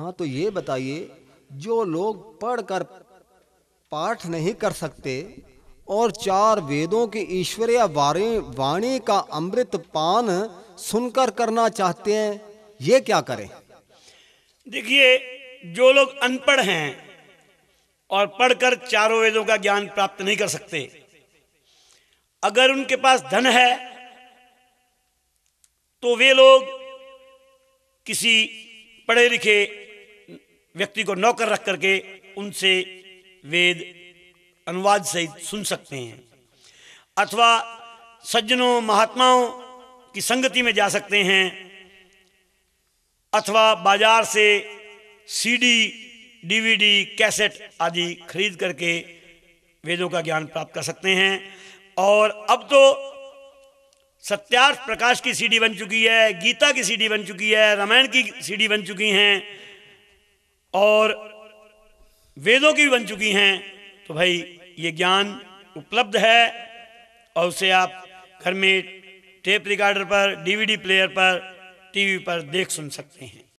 हाँ तो ये बताइए जो लोग पढ़कर पाठ नहीं कर सकते और चार वेदों के ईश्वरीय वाणी का अमृत पान सुनकर करना चाहते हैं ये क्या करें देखिए जो लोग अनपढ़ हैं और पढ़कर चारों वेदों का ज्ञान प्राप्त नहीं कर सकते अगर उनके पास धन है तो वे लोग किसी पढ़े लिखे व्यक्ति को नौकर रख करके उनसे वेद अनुवाद सहित सुन सकते हैं अथवा सज्जनों महात्माओं की संगति में जा सकते हैं अथवा बाजार से सीडी, डीवीडी, कैसेट आदि खरीद करके वेदों का ज्ञान प्राप्त कर सकते हैं और अब तो सत्यार्थ प्रकाश की सीडी बन चुकी है गीता की सीडी बन चुकी है रामायण की सीडी बन चुकी हैं और वेदों की भी बन चुकी हैं तो भाई ये ज्ञान उपलब्ध है और उसे आप घर में टेप रिकॉर्डर पर डीवीडी प्लेयर पर टीवी पर देख सुन सकते हैं